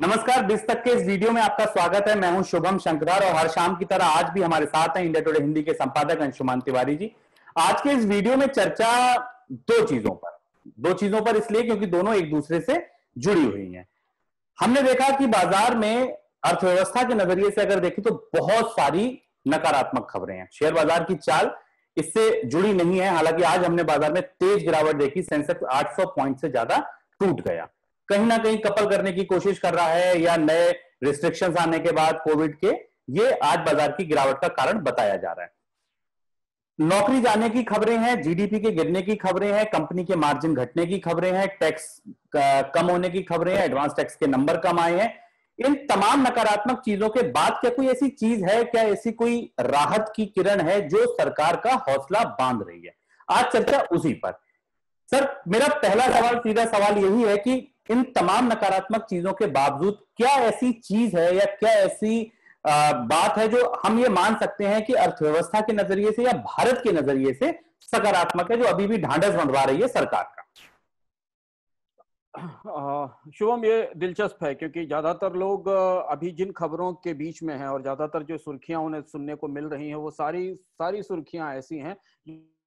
नमस्कार डिस तक के इस वीडियो में आपका स्वागत है मैं हूं शुभम शंकरार और हर शाम की तरह आज भी हमारे साथ हैं इंडिया टुडे हिंदी के संपादक अंशुमान तिवारी जी आज के इस वीडियो में चर्चा दो चीजों पर दो चीजों पर इसलिए क्योंकि दोनों एक दूसरे से जुड़ी हुई हैं हमने देखा कि बाजार में अर्थव्यवस्था के नजरिए से अगर देखें तो बहुत सारी नकारात्मक खबरें हैं शेयर बाजार की चाल इससे जुड़ी नहीं है हालांकि आज हमने बाजार में तेज गिरावट देखी सेंसेक्स 800 पॉइंट से ज्यादा टूट गया कहीं ना कहीं कपल करने की कोशिश कर रहा है या नए रिस्ट्रिक्शन आने के बाद कोविड के ये आज बाजार की गिरावट का कारण बताया जा रहा है नौकरी जाने की खबरें हैं जीडीपी के गिरने की खबरें हैं कंपनी के मार्जिन घटने की खबरें हैं टैक्स कम होने की खबरें हैं एडवांस टैक्स के नंबर कम आए हैं इन तमाम नकारात्मक चीजों के बाद क्या कोई ऐसी चीज है क्या ऐसी कोई राहत की किरण है जो सरकार का हौसला बांध रही है आज चर्चा उसी पर सर मेरा पहला सवाल सीधा सवाल यही है कि इन तमाम नकारात्मक चीजों के बावजूद क्या ऐसी चीज है या क्या ऐसी बात है जो हम ये मान सकते हैं कि अर्थव्यवस्था के नजरिए से या भारत के नजरिए से सकारात्मक है जो अभी भी ढांढस बंधवा रही है सरकार का शुभम ये दिलचस्प है क्योंकि ज्यादातर लोग अभी जिन खबरों के बीच में हैं और ज्यादातर जो सुर्खियां उन्हें सुनने को मिल रही हैं वो सारी सारी सुर्खियां ऐसी हैं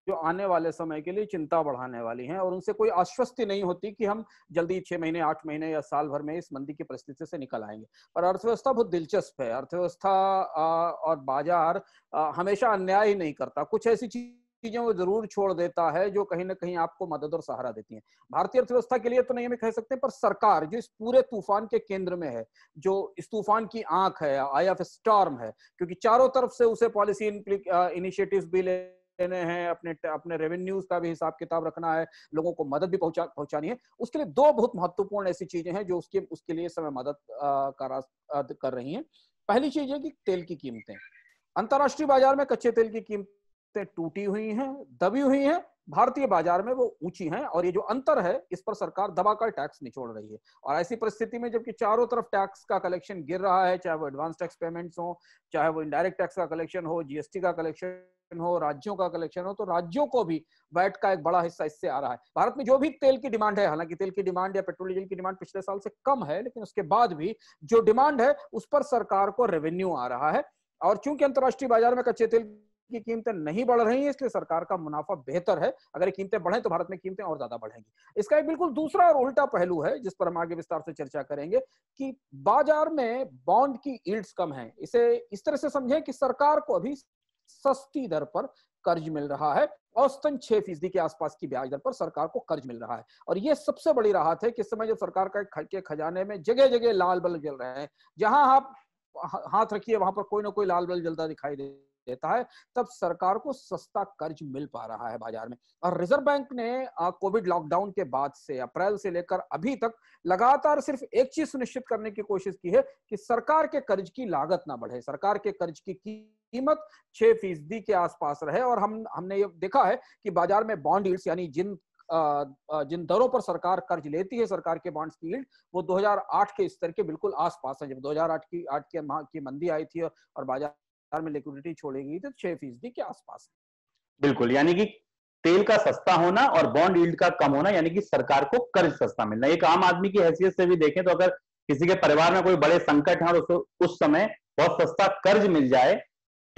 जो आने वाले समय के लिए चिंता बढ़ाने वाली हैं और उनसे कोई आश्वस्ति नहीं होती कि हम जल्दी छह महीने आठ महीने या साल भर में इस मंदी की परिस्थिति से निकल आएंगे पर अर्थव्यवस्था बहुत दिलचस्प है अर्थव्यवस्था और बाजार हमेशा अन्याय ही नहीं करता कुछ ऐसी चीज चीजें वो जरूर छोड़ देता है जो कहीं ना कहीं आपको मदद और सहारा देती है भारतीय अर्थव्यवस्था के लिए तो नहीं हमें कह सकते पर सरकार जो इस पूरे तूफान के केंद्र में है जो इस तूफान की आंख है आई ऑफ स्टॉर्म है क्योंकि चारों तरफ से उसे पॉलिसी इनिशिएटिव्स भी ले लेने हैं अपने अपने रेवेन्यूज का भी हिसाब किताब रखना है लोगों को मदद भी पहुंचा पहुंचानी है उसके लिए दो बहुत महत्वपूर्ण ऐसी चीजें हैं जो उसके उसके लिए समय मदद का कर रही हैं पहली चीज है कि तेल की कीमतें अंतर्राष्ट्रीय बाजार में कच्चे तेल की कीमतें टूटी हुई हैं दबी हुई हैं भारतीय बाजार में वो ऊंची हैं और ये जो अंतर है इस पर सरकार दबाकर टैक्स निचोड़ रही है और ऐसी परिस्थिति में जबकि चारों तरफ टैक्स का कलेक्शन गिर रहा है चाहे वो एडवांस टैक्स पेमेंट्स हो चाहे वो इनडायरेक्ट टैक्स का कलेक्शन हो जीएसटी का कलेक्शन हो राज्यों का कलेक्शन हो तो राज्यों को भी वैट का एक बड़ा हिस्सा इससे आ रहा है भारत में जो भी तेल की डिमांड है हालांकि तेल की डिमांड या पेट्रोल डीजल की डिमांड पिछले साल से कम है लेकिन उसके बाद भी जो डिमांड है उस पर सरकार को रेवेन्यू आ रहा है और चूंकि अंतरराष्ट्रीय बाजार में कच्चे तेल की कीमतें नहीं बढ़ रही हैं इसलिए सरकार का मुनाफा बेहतर है अगर कीमतें बढ़े तो भारत में कीमतें और ज्यादा बढ़ेंगी इसका एक बिल्कुल दूसरा और उल्टा पहलू है जिस पर हम आगे विस्तार से चर्चा करेंगे कि बाजार में बॉन्ड की ईल्ड्स कम है इसे इस तरह से समझें कि सरकार को अभी सस्ती दर पर कर्ज मिल रहा है औसतन छह फीसदी के आसपास की ब्याज दर पर सरकार को कर्ज मिल रहा है और यह सबसे बड़ी राहत है कि समय जब सरकार का के खजाने में जगह जगह लाल बल्ब जल रहे हैं जहां आप हाथ रखिए वहां पर कोई ना कोई लाल बल्ब जलता दिखाई दे देता है तब सरकार को सस्ता कर्ज मिल पा रहा है बाजार में और रिजर्व बैंक ने कोविड लॉकडाउन के बाद से अप्रैल से लेकर अभी तक लगातार सिर्फ एक चीज सुनिश्चित करने की कोशिश की है कि सरकार के कर्ज की लागत ना बढ़े सरकार के कर्ज की कीमत छह फीसदी के आसपास रहे और हम हमने ये देखा है कि बाजार में बॉन्ड यील्ड्स यानी जिन जिन दरों पर सरकार कर्ज लेती है सरकार के बॉन्ड्स की यील्ड वो 2008 के स्तर के बिल्कुल आसपास है जब 2008 की आठ के माह की मंदी आई थी और बाजार बाजार में लिक्विडिटी छोड़ेगी तो छह फीसदी के आसपास बिल्कुल यानी कि तेल का सस्ता होना और बॉन्ड यील्ड का कम होना यानी कि सरकार को कर्ज सस्ता मिलना एक आम आदमी की हैसियत से भी देखें तो अगर किसी के परिवार में कोई बड़े संकट है और उसको उस समय बहुत सस्ता कर्ज मिल जाए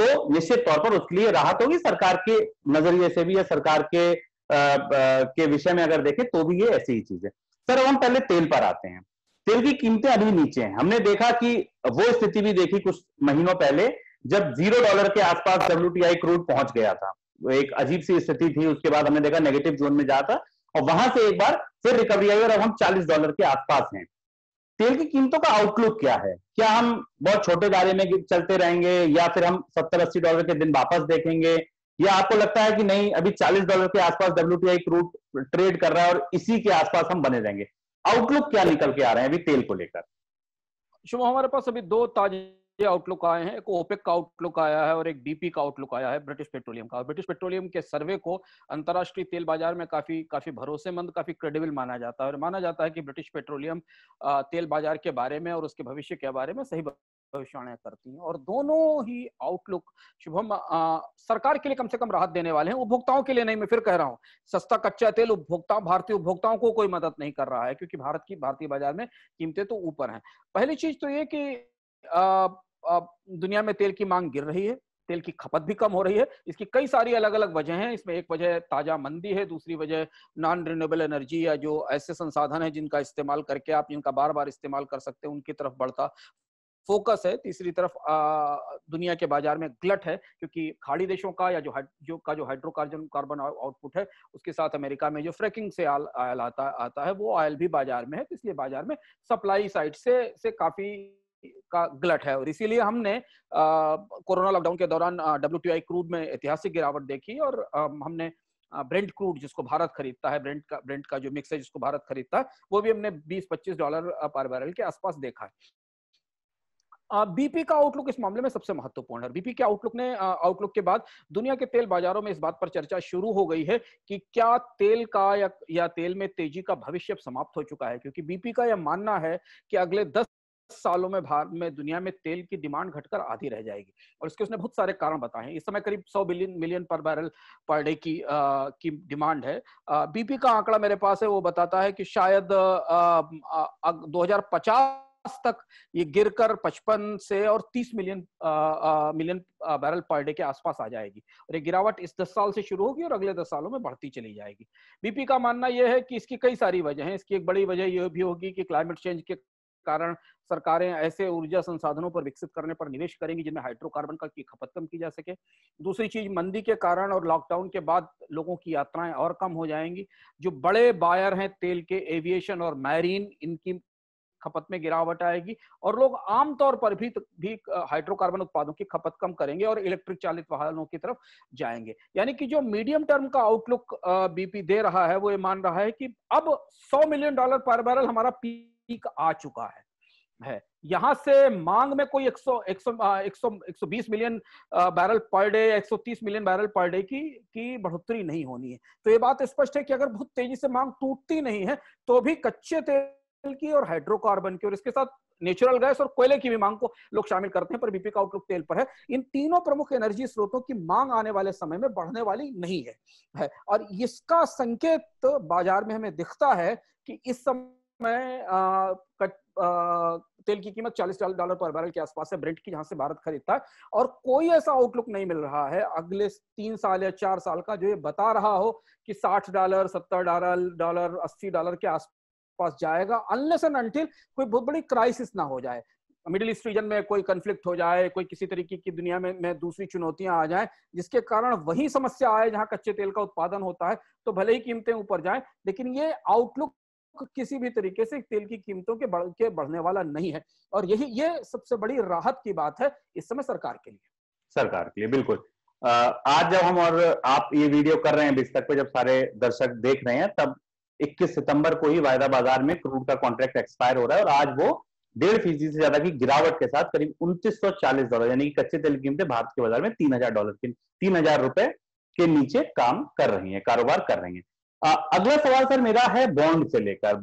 तो निश्चित तौर पर उसके लिए राहत होगी सरकार के नजरिए से भी या सरकार के आ, आ, के विषय में अगर देखें तो भी ये ऐसी ही चीज है सर अब हम पहले तेल पर आते हैं तेल की कीमतें अभी नीचे हैं हमने देखा कि वो स्थिति भी देखी कुछ महीनों पहले जब जीरो डॉलर के आसपास डब्ल्यू क्रूड पहुंच गया था एक अजीब सी स्थिति थी उसके बाद हमने देखा नेगेटिव जोन में जाता और वहां से एक बार फिर रिकवरी आई और अब हम 40 डॉलर के आसपास हैं तेल की कीमतों का आउटलुक क्या है क्या हम बहुत छोटे दायरे में चलते रहेंगे या फिर हम सत्तर अस्सी डॉलर के दिन वापस देखेंगे या आपको लगता है कि नहीं अभी 40 डॉलर के आसपास डब्ल्यू क्रूड ट्रेड कर रहा है और इसी के आसपास हम बने रहेंगे आउटलुक क्या निकल के आ रहे हैं अभी तेल को लेकर शुभ हमारे पास अभी दो ताजी ये आउटलुक आए हैं एक ओपेक का आउटलुक आया है और एक बीपी का आउटलुक आया है ब्रिटिश पेट्रोलियम का ब्रिटिश पेट्रोलियम के सर्वे को अंतरराष्ट्रीय तेल बाजार में काफी काफी भरोसेमंद काफी क्रेडिबल माना जाता है और माना जाता है कि ब्रिटिश पेट्रोलियम तेल बाजार के बारे में और उसके भविष्य के बारे में सही भविष्यवाणियां करती हैं और दोनों ही आउटलुक शुभम सरकार के लिए कम से कम राहत देने वाले हैं उपभोक्ताओं के लिए नहीं मैं फिर कह रहा हूँ सस्ता कच्चा तेल उपभोक्ता भारतीय उपभोक्ताओं को कोई मदद नहीं कर रहा है क्योंकि भारत की भारतीय बाजार में कीमतें तो ऊपर हैं पहली चीज तो ये कि दुनिया में तेल की मांग गिर रही है तेल की खपत भी कम हो रही है इसकी कई सारी अलग अलग वजह हैं इसमें एक वजह ताजा मंदी है दूसरी वजह नॉन रिन्यूएबल एनर्जी या जो ऐसे संसाधन है जिनका इस्तेमाल करके आप जिनका बार बार इस्तेमाल कर सकते हैं उनकी तरफ बढ़ता फोकस है तीसरी तरफ आ, दुनिया के बाजार में ग्लट है क्योंकि खाड़ी देशों का या जो जो का जो हाइड्रोकार्बन कार्बन आउटपुट है उसके साथ अमेरिका में जो फ्रैकिंग से आयल आता आता है वो ऑयल भी बाजार में है तो इसलिए बाजार में सप्लाई साइड से से काफी का ग्लट है और इसीलिए हमने कोरोना लॉकडाउन के दौरान डब्ल्यू क्रूड में ऐतिहासिक गिरावट देखी और आ, हमने ब्रेंड क्रूड जिसको भारत खरीदता है ब्रेंड का ब्रेंड का जो मिक्स है जिसको भारत खरीदता है वो भी हमने 20-25 डॉलर पर बैरल के आसपास देखा है बीपी का आउटलुक इस मामले में सबसे महत्वपूर्ण है बीपी के आउटलुक ने आउटलुक के बाद दुनिया के तेल बाजारों में इस बात पर चर्चा शुरू हो गई है कि क्या तेल का या, या तेल में तेजी का भविष्य समाप्त हो चुका है क्योंकि बीपी का यह मानना है कि अगले दस सालों में भारत में दुनिया में तेल की डिमांड घटकर आधी रह जाएगी और इसके उसने बहुत सारे कारण बताए हैं इस समय करीब 100 billion million per barrel per day की आ, की डिमांड है बीपी का आंकड़ा मेरे पास है वो बताता है कि शायद दो आज तक ये गिरकर 55 से और 30 million million barrel per day के आसपास आ जाएगी और ये गिरावट इस 10 साल से शुरू होगी और अगले 10 सालों में बढ़ती चली जाएगी बीपी का मानना यह है कि इसकी कई सारी वजह है इसकी एक बड़ी वजह यह भी होगी कि क्लाइमेट चेंज के कारण सरकारें ऐसे ऊर्जा संसाधनों पर विकसित करने पर निवेश करेंगी जिनमें हाइड्रोकार्बन का की खपत कम की जा सके दूसरी चीज मंदी के कारण और लॉकडाउन के बाद लोगों की यात्राएं और कम हो जाएंगी जो बड़े बायर हैं तेल के एविएशन और मैरीन इनकी खपत में गिरावट आएगी और लोग आमतौर पर भी भी हाइड्रोकार्बन उत्पादों की खपत कम करेंगे और इलेक्ट्रिक चालित वाहनों की तरफ जाएंगे यानी कि जो मीडियम टर्म का आउटलुक बीपी दे रहा है वो ये मान रहा है कि अब 100 मिलियन डॉलर पर बैरल हमारा पी पीक आ चुका है है यहां से मांग में कोई 100 100 100 120 million barrel per day 130 million barrel per day की की बढ़ोतरी नहीं होनी है तो ये बात स्पष्ट है कि अगर बहुत तेजी से मांग टूटती नहीं है तो भी कच्चे तेल की और हाइड्रोकार्बन की और इसके साथ नेचुरल गैस और कोयले की भी मांग को लोग शामिल करते हैं पर बीपी का आउटलुक तेल पर है इन तीनों प्रमुख एनर्जी स्रोतों की मांग आने वाले समय में बढ़ने वाली नहीं है, है। और इसका संकेत बाजार में हमें दिखता है कि इस समय में तेल की कीमत 40 डॉलर पर बैरल के आसपास है ब्रिट की जहां से भारत खरीदता है और कोई ऐसा आउटलुक नहीं मिल रहा है अगले तीन साल या चार साल का जो ये बता रहा हो कि 60 डॉलर 70 डॉलर डॉलर 80 डॉलर के आसपास जाएगा अनलेस एंड अनटिल कोई बहुत बड़ी क्राइसिस ना हो जाए मिडिल ईस्ट रीजन में कोई कंफ्लिक्ट हो जाए कोई किसी तरीके की दुनिया में, में दूसरी चुनौतियां आ जाए जिसके कारण वही समस्या आए जहां कच्चे तेल का उत्पादन होता है तो भले ही कीमतें ऊपर जाए लेकिन ये आउटलुक किसी भी तरीके से तेल की कीमतों के बढ़ के बढ़ने वाला नहीं है और यही ये सबसे बड़ी राहत की बात है इस समय सरकार के लिए सरकार के लिए बिल्कुल आज जब हम और आप ये वीडियो कर रहे हैं बीस तक पे जब सारे दर्शक देख रहे हैं तब 21 सितंबर को ही वायदा बाजार में क्रूड का कॉन्ट्रैक्ट एक्सपायर हो रहा है और आज वो डेढ़ फीसदी से ज्यादा की गिरावट के साथ करीब उन्तीस डॉलर यानी कि कच्चे तेल की कीमतें भारत के बाजार में तीन हजार डॉलर के तीन हजार रुपए के नीचे काम कर रही है कारोबार कर रही है अगला सवाल सर मेरा है बॉन्ड से लेकर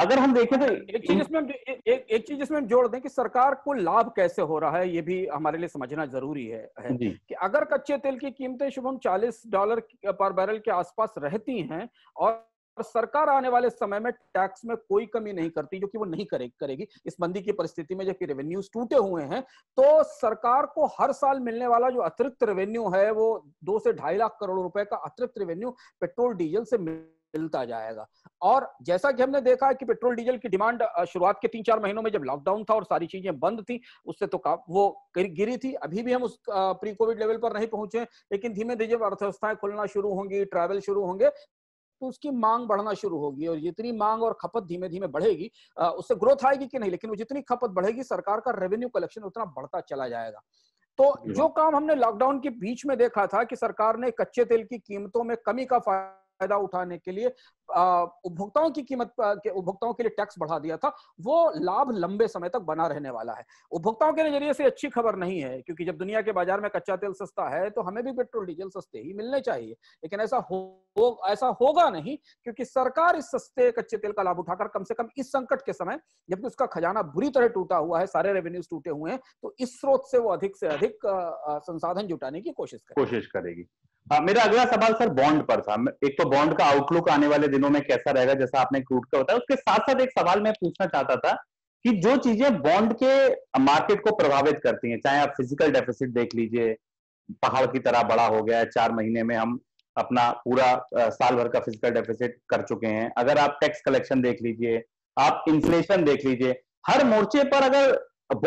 अगर हम देखें तो एक चीज इसमें एक, एक चीज इसमें जोड़ दें कि सरकार को लाभ कैसे हो रहा है ये भी हमारे लिए समझना जरूरी है, है कि अगर कच्चे तेल की कीमतें शुभम 40 डॉलर पर बैरल के आसपास रहती हैं और और सरकार आने वाले समय में टैक्स में कोई कमी नहीं करती जो कि वो नहीं करे, करेगी इस मंदी की परिस्थिति में जबकि रेवेन्यूज टूटे हुए हैं तो सरकार को हर साल मिलने वाला जो अतिरिक्त रेवेन्यू है वो दो से ढाई लाख करोड़ रुपए का अतिरिक्त रेवेन्यू पेट्रोल डीजल से मिल मिलता जाएगा और जैसा कि हमने देखा है कि पेट्रोल डीजल की डिमांड शुरुआत के तीन चार महीनों में जब लॉकडाउन था और सारी चीजें बंद थी उससे तो वो गिरी थी अभी भी हम उस प्री कोविड लेवल पर नहीं पहुंचे लेकिन धीमे धीरे अर्थव्यवस्थाएं खुलना शुरू होंगी ट्रैवल शुरू होंगे तो उसकी मांग बढ़ना शुरू होगी और जितनी मांग और खपत धीमे धीमे बढ़ेगी उससे ग्रोथ आएगी कि नहीं लेकिन वो जितनी खपत बढ़ेगी सरकार का रेवेन्यू कलेक्शन उतना बढ़ता चला जाएगा तो जो काम हमने लॉकडाउन के बीच में देखा था कि सरकार ने कच्चे तेल की कीमतों में कमी का फायदा फायदा उठाने के लिए उपभोक्ताओं की कीमत के उपभोक्ताओं के लिए टैक्स बढ़ा दिया था वो लाभ लंबे समय तक बना रहने वाला है उपभोक्ताओं के नजरिए से अच्छी खबर नहीं है क्योंकि जब दुनिया के बाजार में कच्चा तेल सस्ता है तो हमें भी पेट्रोल डीजल सस्ते ही मिलने चाहिए लेकिन ऐसा हो, हो ऐसा होगा नहीं क्योंकि सरकार इस सस्ते कच्चे तेल का लाभ उठाकर कम से कम इस संकट के समय जबकि उसका खजाना बुरी तरह टूटा हुआ है सारे रेवेन्यूज टूटे हुए हैं तो इस स्रोत से वो अधिक से अधिक संसाधन जुटाने की कोशिश कोशिश करेगी हाँ मेरा अगला सवाल सर बॉन्ड पर था एक तो बॉन्ड का आउटलुक आने वाले दिनों में कैसा रहेगा जैसा आपने क्रूड का बताया उसके साथ साथ एक सवाल मैं पूछना चाहता था कि जो चीजें बॉन्ड के मार्केट को प्रभावित करती हैं चाहे आप फिजिकल डेफिसिट देख लीजिए पहाड़ की तरह बड़ा हो गया है चार महीने में हम अपना पूरा साल भर का फिजिकल डेफिसिट कर चुके हैं अगर आप टैक्स कलेक्शन देख लीजिए आप इन्फ्लेशन देख लीजिए हर मोर्चे पर अगर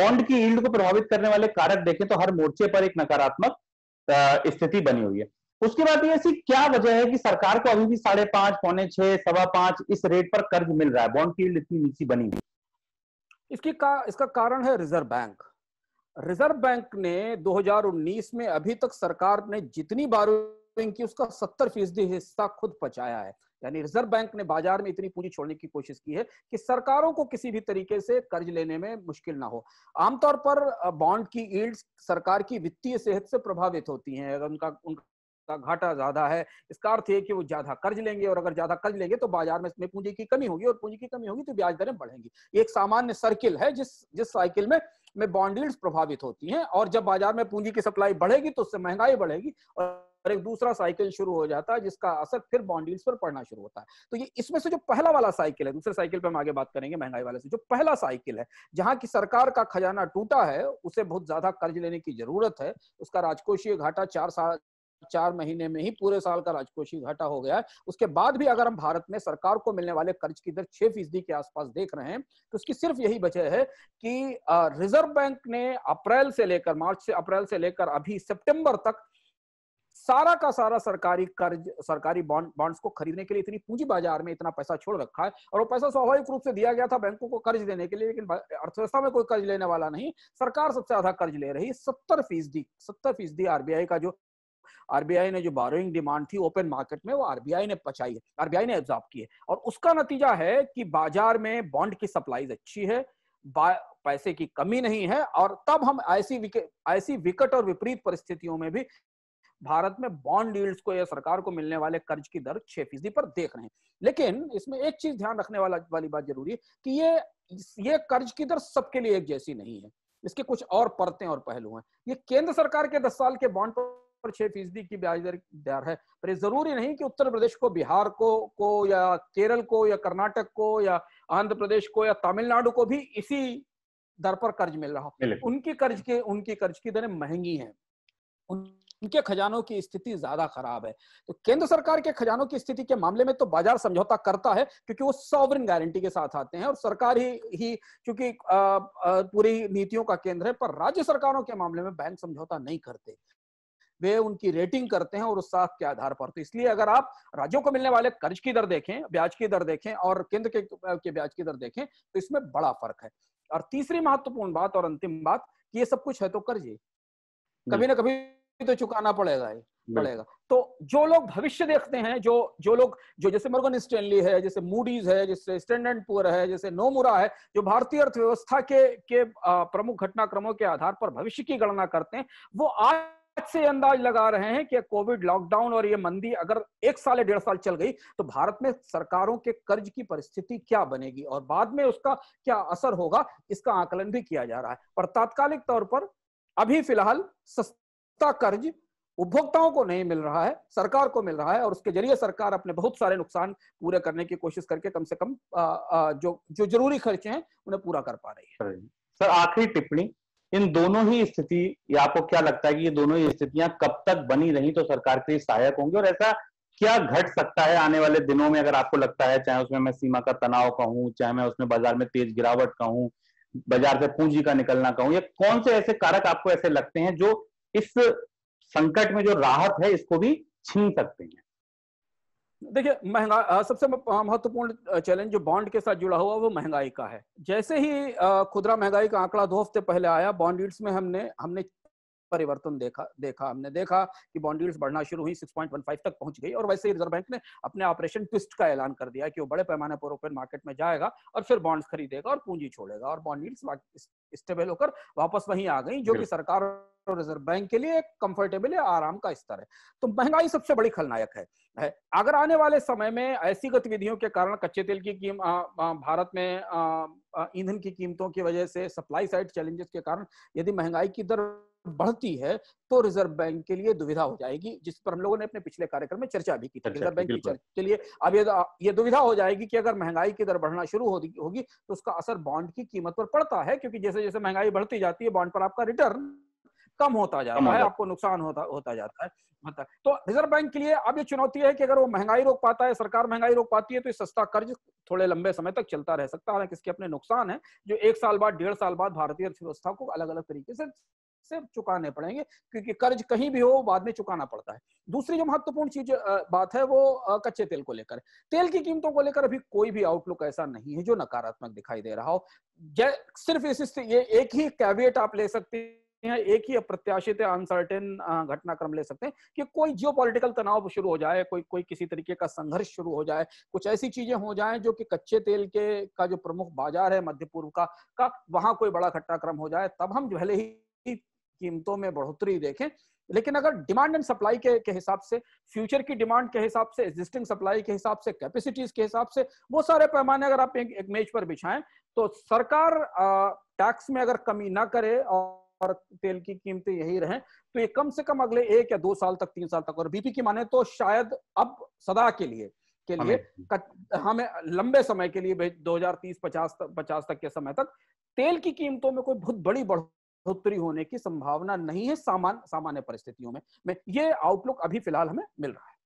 बॉन्ड की ईल्ड को प्रभावित करने वाले कारक देखें तो हर मोर्चे पर एक नकारात्मक स्थिति बनी हुई है उसके बाद ये सी क्या वजह है कि सरकार को अभी भी साढ़े पांच पौने छह सवा पांच इस रेट पर कर्ज मिल रहा है बॉन्ड की इतनी नीचे बनी हुई इसकी का, इसका कारण है रिजर्व बैंक रिजर्व बैंक ने 2019 में अभी तक सरकार ने जितनी बारोइंग की उसका सत्तर फीसदी हिस्सा खुद पचाया है यानी रिजर्व बैंक ने बाजार में इतनी पूंजी छोड़ने की कोशिश की है कि सरकारों को किसी भी तरीके से कर्ज लेने में मुश्किल ना हो आमतौर पर बॉन्ड की ईल्ड सरकार की वित्तीय सेहत से प्रभावित होती हैं अगर उनका उनका का घाटा ज्यादा है इसका अर्थ है कि वो ज्यादा कर्ज लेंगे और अगर ज्यादा कर्ज लेंगे तो बाजार में इसमें पूंजी की कमी होगी और पूंजी की कमी होगी तो ब्याज दरें बढ़ेंगी एक सामान्य सर्किल है जिस जिस साइकिल में में बॉन्ड प्रभावित होती हैं और जब बाजार में पूंजी की सप्लाई बढ़ेगी तो उससे महंगाई बढ़ेगी और एक दूसरा साइकिल शुरू हो जाता है जिसका असर फिर बॉन्ड पर पड़ना शुरू होता है तो ये इसमें से जो पहला वाला साइकिल है दूसरे साइकिल पर हम आगे बात करेंगे महंगाई वाले से जो पहला साइकिल है जहां की सरकार का खजाना टूटा है उसे बहुत ज्यादा कर्ज लेने की जरूरत है उसका राजकोषीय घाटा चार साल चार महीने में ही पूरे साल का राजकोषीय घाटा हो गया है उसके बाद भी अगर हम भारत में सरकार को मिलने वाले कर्ज की दर छह फीसदी के आसपास देख रहे हैं तो उसकी सिर्फ यही वजह है कि रिजर्व बैंक ने अप्रैल से लेकर मार्च से अप्रैल से लेकर अभी सेप्टेम्बर तक सारा का सारा सरकारी कर्ज सरकारी बॉन्ड बॉन्ड्स को खरीदने के लिए इतनी पूंजी बाजार में इतना पैसा छोड़ रखा है और वो पैसा स्वाभाविक रूप से दिया गया था बैंकों को कर्ज देने के लिए लेकिन अर्थव्यवस्था में कोई कर्ज लेने वाला नहीं सरकार सबसे ज्यादा कर्ज ले रही है सत्तर फीसदी सत्तर फीसदी आरबीआई का जो आरबीआई ने जो बारोइंग डिमांड थी ओपन मार्केट में वो आरबीआई ने पचाई है आरबीआई ने एब्जॉर्ब की है और उसका नतीजा है कि बाजार में बॉन्ड की सप्लाईज अच्छी है पैसे की कमी नहीं है और तब हम ऐसी ऐसी विकट और विपरीत परिस्थितियों में भी भारत में बॉन्ड यील्ड्स को या सरकार को मिलने वाले कर्ज की दर छह फीसदी पर देख रहे हैं लेकिन इसमें एक चीज ध्यान रखने वाला वाली बात जरूरी है कि ये ये कर्ज की दर सबके लिए एक जैसी नहीं है इसके कुछ और परतें और पहलू हैं ये केंद्र सरकार के दस साल के बॉन्ड पर पर छह फीसदी की ब्याज दर दर है पर ये जरूरी नहीं कि उत्तर प्रदेश को बिहार को को या केरल को या कर्नाटक को या आंध्र प्रदेश को या तमिलनाडु को भी इसी दर पर कर्ज मिल रहा हो उनकी कर्ज के उनकी कर्ज की दरें महंगी हैं उनके खजानों की स्थिति ज्यादा खराब है तो केंद्र सरकार के खजानों की स्थिति के मामले में तो बाजार समझौता करता है क्योंकि वो सॉवरिन गारंटी के साथ आते हैं और सरकार ही ही क्योंकि पूरी नीतियों का केंद्र है पर राज्य सरकारों के मामले में बैंक समझौता नहीं करते वे उनकी रेटिंग करते हैं और उस साख के आधार पर तो इसलिए अगर आप राज्यों को मिलने वाले कर्ज की दर देखें ब्याज की दर देखें और केंद्र के, के ब्याज की दर देखें तो इसमें बड़ा फर्क है और तीसरी महत्वपूर्ण बात और अंतिम बात कि ये सब कुछ है तो कर्ज कभी ना कभी तो चुकाना पड़ेगा ये पड़ेगा तो जो लोग भविष्य देखते हैं जो जो लोग जो जैसे मर्गन स्टेनली है जैसे मूडीज है जैसे स्टैंडर्ड पुअर है जैसे नोमुरा है जो भारतीय अर्थव्यवस्था के के प्रमुख घटनाक्रमों के आधार पर भविष्य की गणना करते हैं वो आज आज से अंदाज लगा रहे हैं कि कोविड लॉकडाउन और ये मंदी अगर एक साल या डेढ़ साल चल गई तो भारत में सरकारों के कर्ज की परिस्थिति क्या बनेगी और बाद में उसका क्या असर होगा इसका आकलन भी किया जा रहा है पर तात्कालिक तौर पर अभी फिलहाल सस्ता कर्ज उपभोक्ताओं को नहीं मिल रहा है सरकार को मिल रहा है और उसके जरिए सरकार अपने बहुत सारे नुकसान पूरे करने की कोशिश करके कम से कम आ, आ, जो जो जरूरी खर्चे हैं उन्हें पूरा कर पा रही है सर आखिरी टिप्पणी इन दोनों ही स्थिति या आपको क्या लगता है कि ये दोनों ही स्थितियां कब तक बनी रही तो सरकार के लिए सहायक होंगी और ऐसा क्या घट सकता है आने वाले दिनों में अगर आपको लगता है चाहे उसमें मैं सीमा का तनाव कहूं चाहे मैं उसमें बाजार में तेज गिरावट कहूं बाजार से पूंजी का निकलना कहूं या कौन से ऐसे कारक आपको ऐसे लगते हैं जो इस संकट में जो राहत है इसको भी छीन सकते हैं देखिए महंगा सबसे महत्वपूर्ण चैलेंज जो बॉन्ड के साथ जुड़ा हुआ वो महंगाई का है जैसे ही खुदरा महंगाई का आंकड़ा दो हफ्ते पहले आया बॉन्ड यील्ड्स में हमने हमने परिवर्तन देखा देखा हमने देखा कि बॉन्ड यील्ड्स बढ़ना शुरू हुई 6.15 तक पहुंच गई और वैसे ही रिजर्व बैंक ने अपने ऑपरेशन ट्विस्ट का ऐलान कर दिया कि वो बड़े पैमाने पर ओपन मार्केट में जाएगा और फिर बॉन्ड्स खरीदेगा और पूंजी छोड़ेगा और बॉन्ड यील्ड्स स्टेबल होकर वापस वहीं आ गई जो कि सरकार रिजर्व बैंक के लिए कंफर्टेबल या आराम का स्तर है तो महंगाई सबसे बड़ी खलनायक है, अगर आने वाले समय में ऐसी गतिविधियों के कारण कच्चे तेल की कीम आ, आ, भारत में ईंधन की कीमतों की वजह से सप्लाई साइड चैलेंजेस के कारण यदि महंगाई की दर बढ़ती है तो रिजर्व बैंक के लिए दुविधा हो जाएगी जिस पर हम लोगों ने अपने पिछले कार्यक्रम में चर्चा भी की थी रिजर्व बैंक की के लिए अब ये दुविधा हो जाएगी कि अगर महंगाई की दर बढ़ना शुरू होगी होगी तो उसका असर बॉन्ड की कीमत पर पड़ता है क्योंकि जैसे जैसे महंगाई बढ़ती जाती है बॉन्ड पर आपका रिटर्न कम होता जा रहा है आपको नुकसान होता होता जाता है मतलब तो रिजर्व बैंक के लिए अब ये चुनौती है कि अगर वो महंगाई रोक पाता है सरकार महंगाई रोक पाती है तो ये सस्ता कर्ज थोड़े लंबे समय तक चलता रह सकता है किसके अपने नुकसान है जो एक साल बाद डेढ़ साल बाद भारतीय अर्थव्यवस्था को अलग अलग तरीके से से चुकाने पड़ेंगे क्योंकि कर्ज कहीं भी हो बाद में चुकाना पड़ता है दूसरी जो महत्वपूर्ण चीज बात है वो कच्चे तेल को लेकर तेल की कीमतों को लेकर अभी कोई भी आउटलुक ऐसा नहीं है जो नकारात्मक दिखाई दे रहा हो सिर्फ इस ये एक ही कैवियट आप ले सकते हैं हैं एक ही अप्रत्याशित अनसर्टेन घटनाक्रम ले सकते हैं कि कोई जियो तनाव शुरू हो जाए कोई कोई किसी तरीके का संघर्ष शुरू हो जाए कुछ ऐसी चीजें हो जाए जो कि कच्चे तेल के का जो प्रमुख बाजार है मध्य पूर्व का का वहां कोई बड़ा घटनाक्रम हो जाए तब हम भले ही कीमतों में बढ़ोतरी देखें लेकिन अगर डिमांड एंड सप्लाई के के हिसाब से फ्यूचर की डिमांड के हिसाब से एग्जिस्टिंग सप्लाई के हिसाब से कैपेसिटीज के हिसाब से वो सारे पैमाने अगर आप एक, एक मेज पर बिछाएं तो सरकार टैक्स में अगर कमी ना करे और और तेल की कीमतें यही रहें तो ये कम से कम अगले एक या दो साल तक तीन साल तक और बीपी की माने तो शायद अब सदा के लिए के लिए हमें लंबे समय के लिए 2030 50 50 तक के समय तक तेल की कीमतों में कोई बहुत बड़ी बढ़ोतरी होने की संभावना नहीं है सामान सामान्य परिस्थितियों में मैं ये आउटलुक अभी फिलहाल हमें मिल रहा है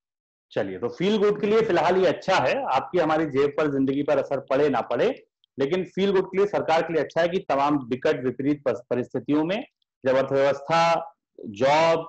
चलिए तो फील गुड के लिए फिलहाल ये अच्छा है आपकी हमारी जेब पर जिंदगी पर असर पड़े ना पड़े लेकिन फील गुड के लिए सरकार के लिए अच्छा है कि तमाम विकट विपरीत परिस्थितियों में जब अर्थव्यवस्था जॉब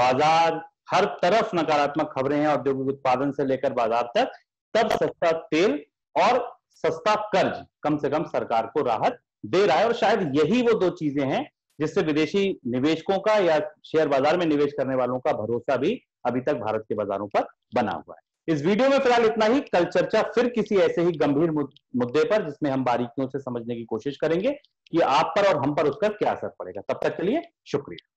बाजार हर तरफ नकारात्मक खबरें हैं औद्योगिक उत्पादन से लेकर बाजार तक तब सस्ता तेल और सस्ता कर्ज कम से कम सरकार को राहत दे रहा है और शायद यही वो दो चीजें हैं जिससे विदेशी निवेशकों का या शेयर बाजार में निवेश करने वालों का भरोसा भी अभी तक भारत के बाजारों पर बना हुआ है इस वीडियो में फिलहाल इतना ही कल चर्चा फिर किसी ऐसे ही गंभीर मुद्दे पर जिसमें हम बारीकियों से समझने की कोशिश करेंगे कि आप पर और हम पर उसका क्या असर पड़ेगा तब तक के लिए शुक्रिया